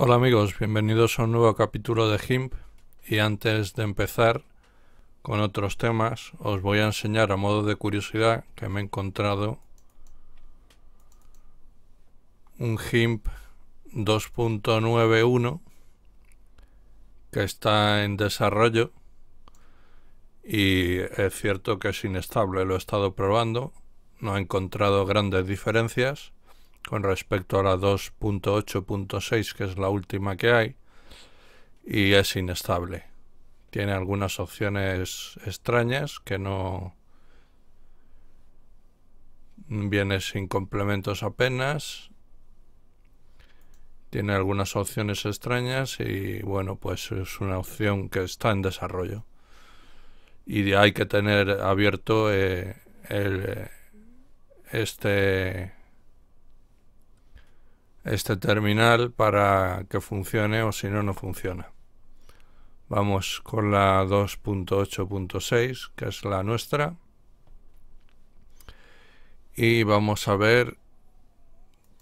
Hola amigos, bienvenidos a un nuevo capítulo de GIMP y antes de empezar con otros temas os voy a enseñar a modo de curiosidad que me he encontrado un GIMP 2.91 que está en desarrollo y es cierto que es inestable, lo he estado probando, no he encontrado grandes diferencias con respecto a la 2.8.6, que es la última que hay, y es inestable. Tiene algunas opciones extrañas que no viene sin complementos apenas. Tiene algunas opciones extrañas y bueno, pues es una opción que está en desarrollo. Y hay que tener abierto eh, el, este este terminal para que funcione o si no, no funciona. Vamos con la 2.8.6, que es la nuestra. Y vamos a ver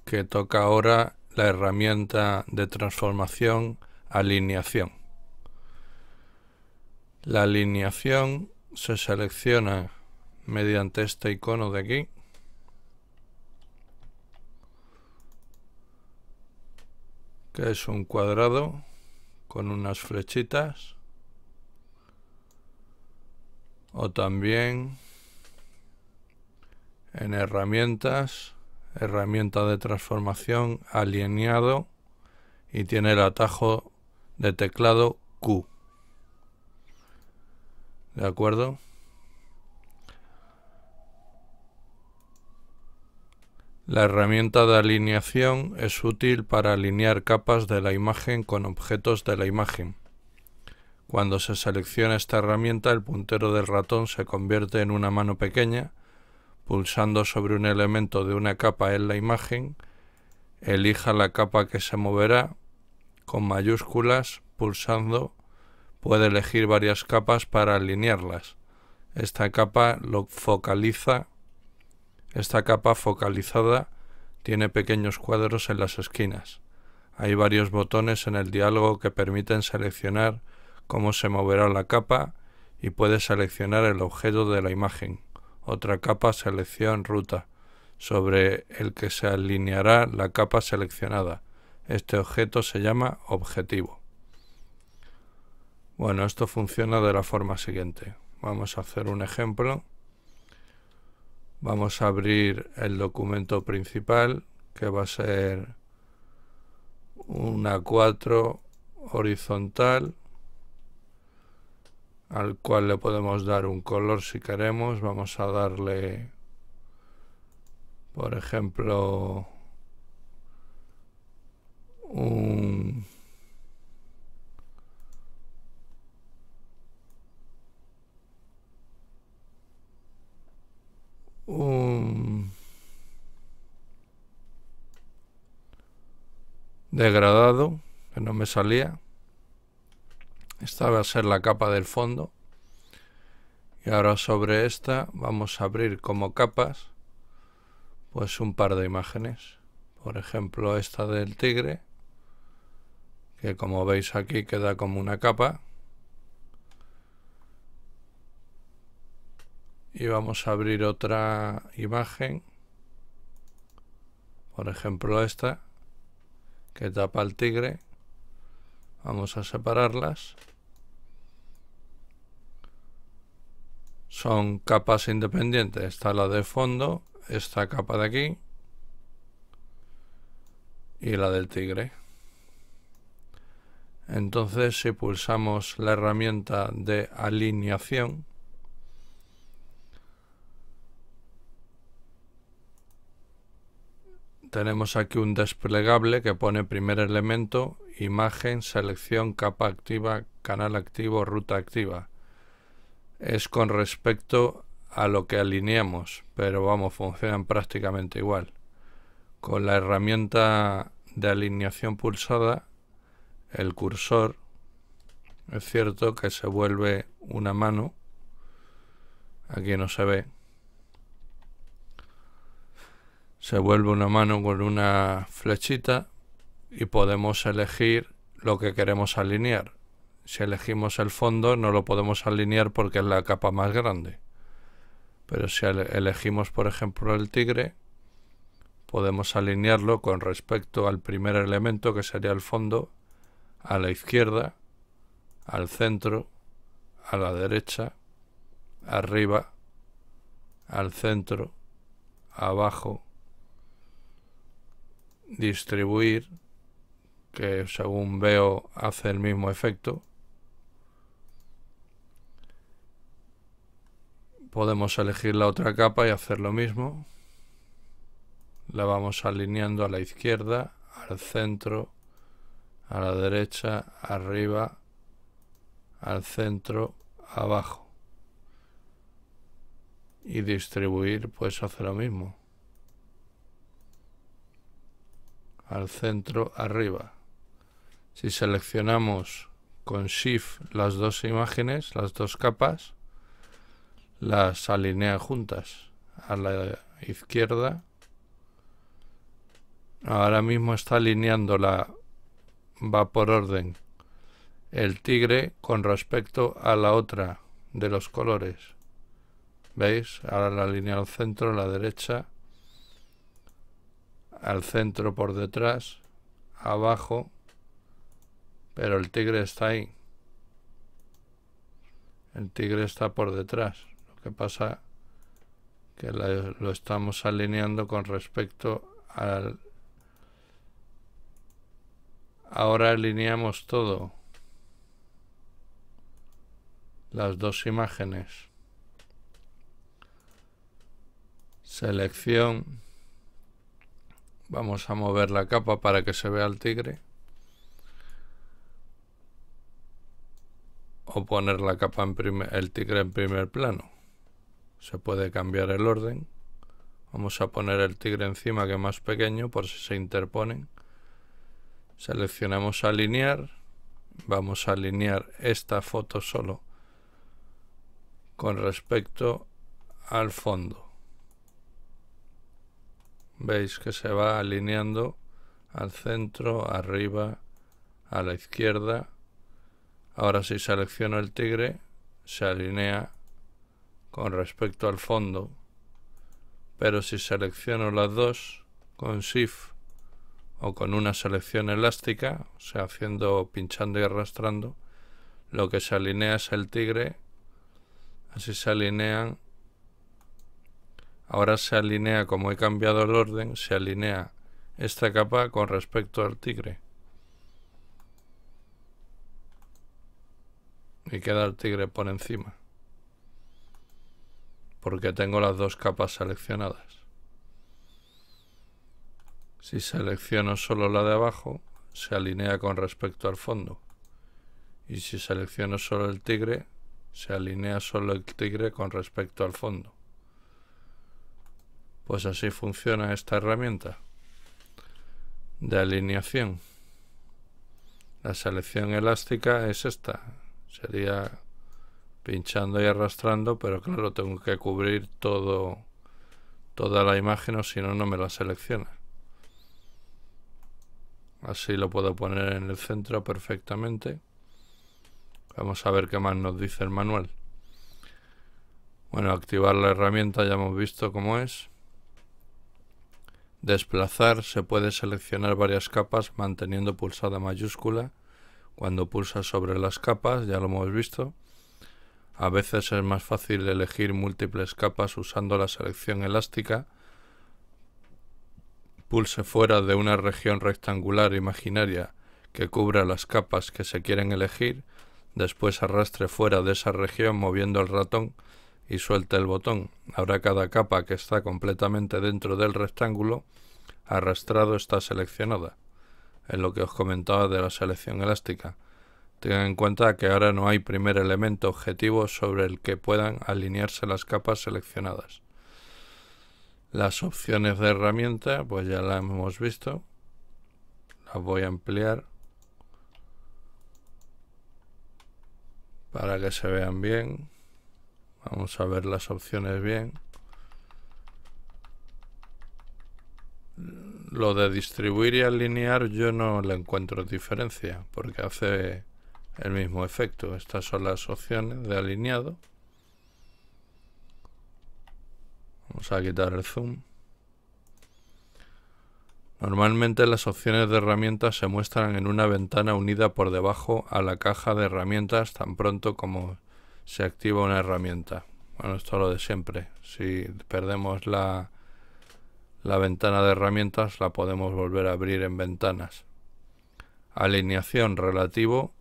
que toca ahora la herramienta de transformación alineación. La alineación se selecciona mediante este icono de aquí que es un cuadrado con unas flechitas o también en herramientas herramienta de transformación alineado y tiene el atajo de teclado Q de acuerdo La herramienta de alineación es útil para alinear capas de la imagen con objetos de la imagen. Cuando se selecciona esta herramienta, el puntero del ratón se convierte en una mano pequeña. Pulsando sobre un elemento de una capa en la imagen, elija la capa que se moverá. Con mayúsculas, pulsando, puede elegir varias capas para alinearlas. Esta capa lo focaliza esta capa focalizada tiene pequeños cuadros en las esquinas. Hay varios botones en el diálogo que permiten seleccionar cómo se moverá la capa y puedes seleccionar el objeto de la imagen. Otra capa selección ruta, sobre el que se alineará la capa seleccionada. Este objeto se llama objetivo. Bueno, esto funciona de la forma siguiente. Vamos a hacer un ejemplo. Vamos a abrir el documento principal que va a ser una 4 horizontal al cual le podemos dar un color si queremos. Vamos a darle, por ejemplo, un degradado, que no me salía. Esta va a ser la capa del fondo. Y ahora sobre esta vamos a abrir como capas pues un par de imágenes. Por ejemplo esta del tigre, que como veis aquí queda como una capa. y vamos a abrir otra imagen por ejemplo esta que tapa el tigre. Vamos a separarlas. Son capas independientes. Está la de fondo, esta capa de aquí y la del tigre. Entonces si pulsamos la herramienta de alineación, tenemos aquí un desplegable que pone primer elemento, imagen, selección, capa activa, canal activo, ruta activa. Es con respecto a lo que alineamos, pero vamos, funcionan prácticamente igual. Con la herramienta de alineación pulsada, el cursor, es cierto que se vuelve una mano, aquí no se ve, se vuelve una mano con una flechita y podemos elegir lo que queremos alinear. Si elegimos el fondo no lo podemos alinear porque es la capa más grande. Pero si elegimos por ejemplo el tigre, podemos alinearlo con respecto al primer elemento que sería el fondo, a la izquierda, al centro, a la derecha, arriba, al centro, abajo, distribuir, que según veo hace el mismo efecto. Podemos elegir la otra capa y hacer lo mismo. La vamos alineando a la izquierda, al centro, a la derecha, arriba, al centro, abajo. Y distribuir pues hace lo mismo. al centro arriba. Si seleccionamos con Shift las dos imágenes, las dos capas, las alinea juntas a la izquierda. Ahora mismo está alineando la va por orden el tigre con respecto a la otra de los colores. ¿Veis? Ahora la alinea al centro, a la derecha, al centro por detrás, abajo, pero el tigre está ahí. El tigre está por detrás. Lo que pasa que lo estamos alineando con respecto al... Ahora alineamos todo. Las dos imágenes. Selección Vamos a mover la capa para que se vea el tigre. O poner la capa en primer, el tigre en primer plano. Se puede cambiar el orden. Vamos a poner el tigre encima que es más pequeño por si se interponen. Seleccionamos alinear. Vamos a alinear esta foto solo con respecto al fondo veis que se va alineando al centro, arriba, a la izquierda. Ahora si selecciono el tigre, se alinea con respecto al fondo. Pero si selecciono las dos con Shift o con una selección elástica, o sea, haciendo, pinchando y arrastrando, lo que se alinea es el tigre. Así se alinean Ahora se alinea, como he cambiado el orden, se alinea esta capa con respecto al tigre. Y queda el tigre por encima. Porque tengo las dos capas seleccionadas. Si selecciono solo la de abajo, se alinea con respecto al fondo. Y si selecciono solo el tigre, se alinea solo el tigre con respecto al fondo. Pues así funciona esta herramienta de alineación. La selección elástica es esta. Sería pinchando y arrastrando, pero claro, tengo que cubrir todo toda la imagen o si no, no me la selecciona. Así lo puedo poner en el centro perfectamente. Vamos a ver qué más nos dice el manual. Bueno, activar la herramienta ya hemos visto cómo es. Desplazar se puede seleccionar varias capas manteniendo pulsada mayúscula. Cuando pulsa sobre las capas, ya lo hemos visto. A veces es más fácil elegir múltiples capas usando la selección elástica. Pulse fuera de una región rectangular imaginaria que cubra las capas que se quieren elegir. Después arrastre fuera de esa región moviendo el ratón y suelte el botón. Ahora cada capa que está completamente dentro del rectángulo arrastrado está seleccionada, en lo que os comentaba de la selección elástica. Tengan en cuenta que ahora no hay primer elemento objetivo sobre el que puedan alinearse las capas seleccionadas. Las opciones de herramienta, pues ya las hemos visto. Las voy a ampliar para que se vean bien. Vamos a ver las opciones bien. Lo de distribuir y alinear yo no le encuentro diferencia porque hace el mismo efecto. Estas son las opciones de alineado. Vamos a quitar el zoom. Normalmente las opciones de herramientas se muestran en una ventana unida por debajo a la caja de herramientas tan pronto como se activa una herramienta. Bueno, esto es lo de siempre. Si perdemos la, la ventana de herramientas, la podemos volver a abrir en ventanas. Alineación relativo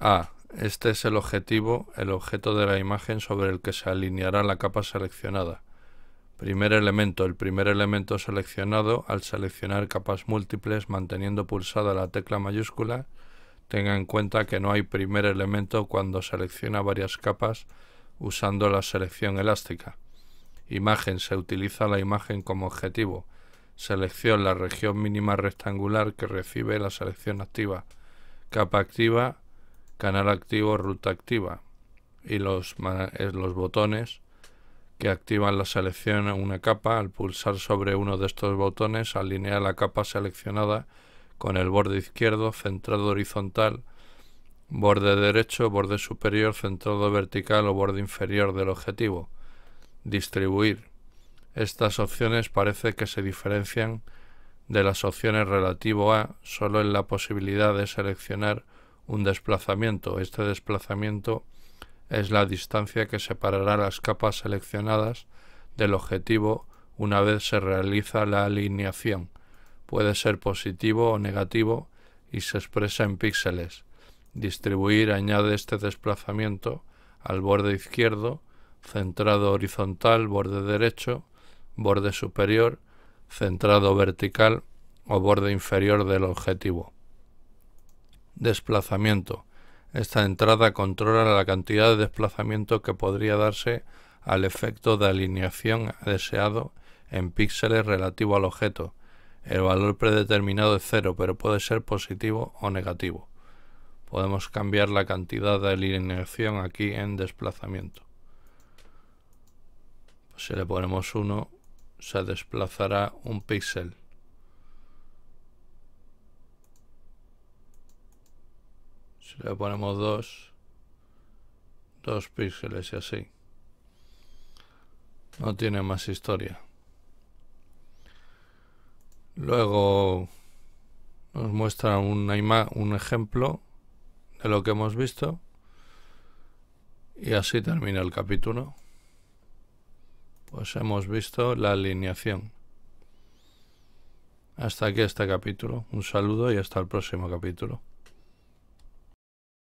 a. Este es el objetivo, el objeto de la imagen sobre el que se alineará la capa seleccionada. Primer elemento. El primer elemento seleccionado, al seleccionar capas múltiples manteniendo pulsada la tecla mayúscula, Tenga en cuenta que no hay primer elemento cuando selecciona varias capas usando la selección elástica. Imagen. Se utiliza la imagen como objetivo. Selección. La región mínima rectangular que recibe la selección activa. Capa activa. Canal activo. Ruta activa. Y los, eh, los botones que activan la selección en una capa. Al pulsar sobre uno de estos botones, alinea la capa seleccionada con el borde izquierdo centrado horizontal, borde derecho, borde superior centrado vertical o borde inferior del objetivo. Distribuir. Estas opciones parece que se diferencian de las opciones relativo a solo en la posibilidad de seleccionar un desplazamiento. Este desplazamiento es la distancia que separará las capas seleccionadas del objetivo una vez se realiza la alineación puede ser positivo o negativo y se expresa en píxeles. Distribuir añade este desplazamiento al borde izquierdo, centrado horizontal, borde derecho, borde superior, centrado vertical o borde inferior del objetivo. Desplazamiento. Esta entrada controla la cantidad de desplazamiento que podría darse al efecto de alineación deseado en píxeles relativo al objeto, el valor predeterminado es cero, pero puede ser positivo o negativo. Podemos cambiar la cantidad de alineación aquí en desplazamiento. si le ponemos 1, se desplazará un píxel. Si le ponemos 2, 2 píxeles y así. No tiene más historia. Luego nos muestra un ejemplo de lo que hemos visto. Y así termina el capítulo. Pues hemos visto la alineación. Hasta aquí este capítulo. Un saludo y hasta el próximo capítulo.